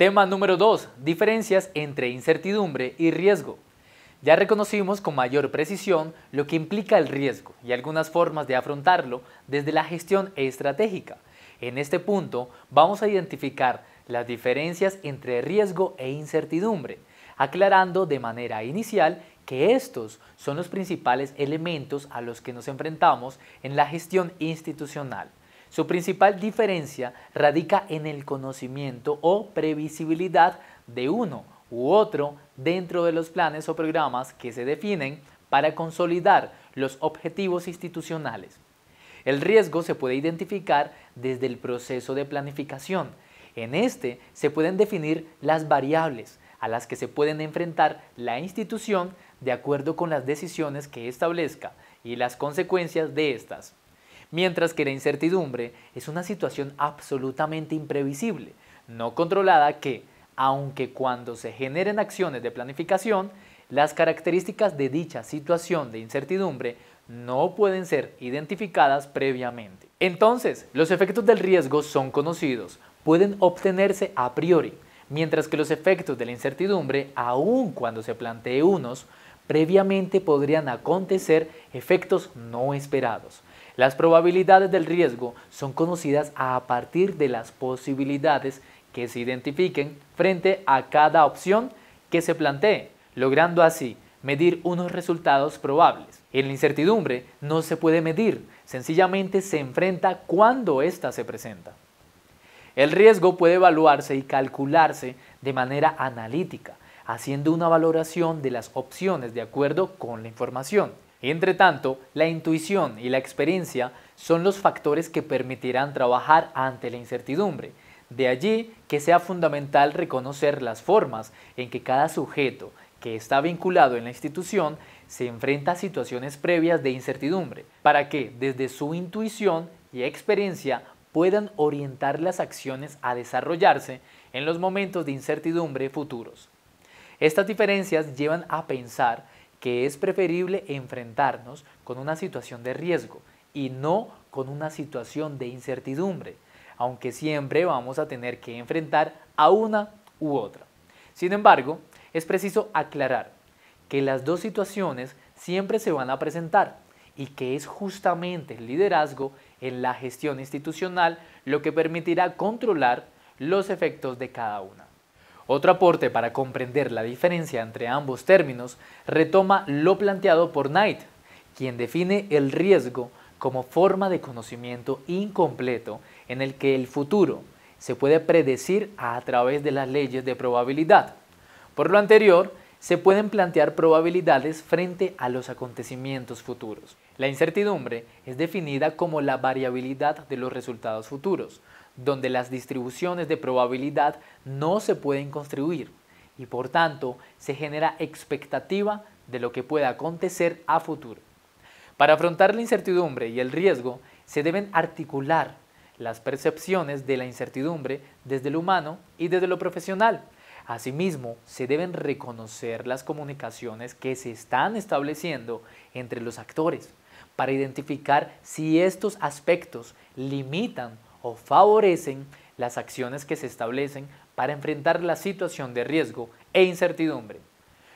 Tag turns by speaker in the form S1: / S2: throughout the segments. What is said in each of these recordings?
S1: Tema número 2. Diferencias entre incertidumbre y riesgo. Ya reconocimos con mayor precisión lo que implica el riesgo y algunas formas de afrontarlo desde la gestión estratégica. En este punto vamos a identificar las diferencias entre riesgo e incertidumbre, aclarando de manera inicial que estos son los principales elementos a los que nos enfrentamos en la gestión institucional. Su principal diferencia radica en el conocimiento o previsibilidad de uno u otro dentro de los planes o programas que se definen para consolidar los objetivos institucionales. El riesgo se puede identificar desde el proceso de planificación. En este se pueden definir las variables a las que se pueden enfrentar la institución de acuerdo con las decisiones que establezca y las consecuencias de estas mientras que la incertidumbre es una situación absolutamente imprevisible, no controlada que, aunque cuando se generen acciones de planificación, las características de dicha situación de incertidumbre no pueden ser identificadas previamente. Entonces, los efectos del riesgo son conocidos, pueden obtenerse a priori, mientras que los efectos de la incertidumbre, aun cuando se plantee unos, previamente podrían acontecer efectos no esperados. Las probabilidades del riesgo son conocidas a partir de las posibilidades que se identifiquen frente a cada opción que se plantee, logrando así medir unos resultados probables. En la incertidumbre no se puede medir, sencillamente se enfrenta cuando ésta se presenta. El riesgo puede evaluarse y calcularse de manera analítica, haciendo una valoración de las opciones de acuerdo con la información. Entre tanto, la intuición y la experiencia son los factores que permitirán trabajar ante la incertidumbre. De allí que sea fundamental reconocer las formas en que cada sujeto que está vinculado en la institución se enfrenta a situaciones previas de incertidumbre, para que desde su intuición y experiencia puedan orientar las acciones a desarrollarse en los momentos de incertidumbre futuros. Estas diferencias llevan a pensar que es preferible enfrentarnos con una situación de riesgo y no con una situación de incertidumbre, aunque siempre vamos a tener que enfrentar a una u otra. Sin embargo, es preciso aclarar que las dos situaciones siempre se van a presentar y que es justamente el liderazgo en la gestión institucional lo que permitirá controlar los efectos de cada una. Otro aporte para comprender la diferencia entre ambos términos retoma lo planteado por Knight, quien define el riesgo como forma de conocimiento incompleto en el que el futuro se puede predecir a través de las leyes de probabilidad. Por lo anterior, se pueden plantear probabilidades frente a los acontecimientos futuros. La incertidumbre es definida como la variabilidad de los resultados futuros, donde las distribuciones de probabilidad no se pueden construir y por tanto se genera expectativa de lo que pueda acontecer a futuro. Para afrontar la incertidumbre y el riesgo se deben articular las percepciones de la incertidumbre desde lo humano y desde lo profesional. Asimismo, se deben reconocer las comunicaciones que se están estableciendo entre los actores para identificar si estos aspectos limitan o favorecen las acciones que se establecen para enfrentar la situación de riesgo e incertidumbre.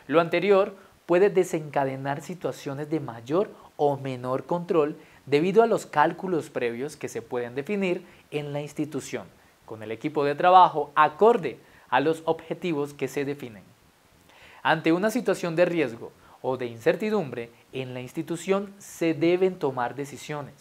S1: Lo anterior puede desencadenar situaciones de mayor o menor control debido a los cálculos previos que se pueden definir en la institución, con el equipo de trabajo acorde a los objetivos que se definen. Ante una situación de riesgo o de incertidumbre, en la institución se deben tomar decisiones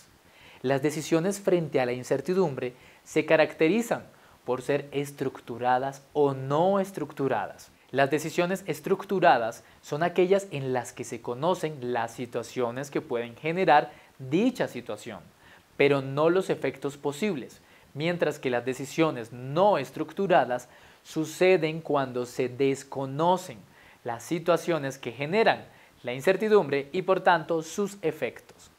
S1: las decisiones frente a la incertidumbre se caracterizan por ser estructuradas o no estructuradas. Las decisiones estructuradas son aquellas en las que se conocen las situaciones que pueden generar dicha situación, pero no los efectos posibles, mientras que las decisiones no estructuradas suceden cuando se desconocen las situaciones que generan la incertidumbre y por tanto sus efectos.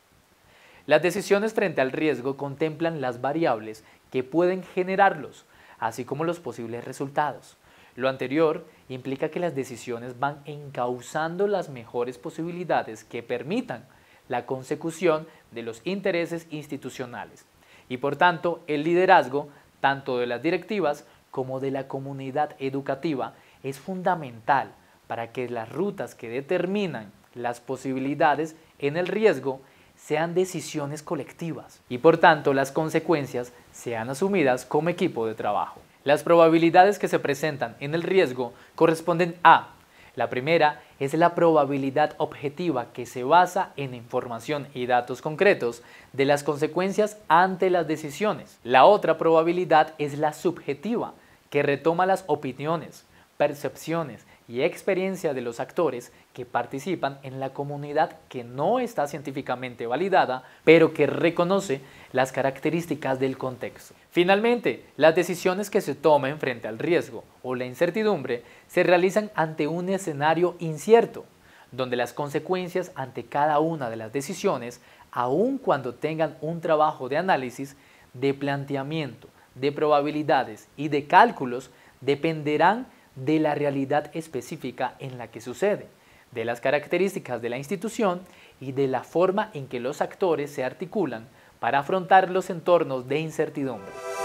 S1: Las decisiones frente al riesgo contemplan las variables que pueden generarlos, así como los posibles resultados. Lo anterior implica que las decisiones van encauzando las mejores posibilidades que permitan la consecución de los intereses institucionales y por tanto el liderazgo tanto de las directivas como de la comunidad educativa es fundamental para que las rutas que determinan las posibilidades en el riesgo sean decisiones colectivas y por tanto las consecuencias sean asumidas como equipo de trabajo. Las probabilidades que se presentan en el riesgo corresponden a la primera es la probabilidad objetiva que se basa en información y datos concretos de las consecuencias ante las decisiones. La otra probabilidad es la subjetiva, que retoma las opiniones, percepciones y experiencia de los actores que participan en la comunidad que no está científicamente validada, pero que reconoce las características del contexto. Finalmente, las decisiones que se tomen frente al riesgo o la incertidumbre se realizan ante un escenario incierto, donde las consecuencias ante cada una de las decisiones, aun cuando tengan un trabajo de análisis, de planteamiento, de probabilidades y de cálculos, dependerán de la realidad específica en la que sucede, de las características de la institución y de la forma en que los actores se articulan para afrontar los entornos de incertidumbre.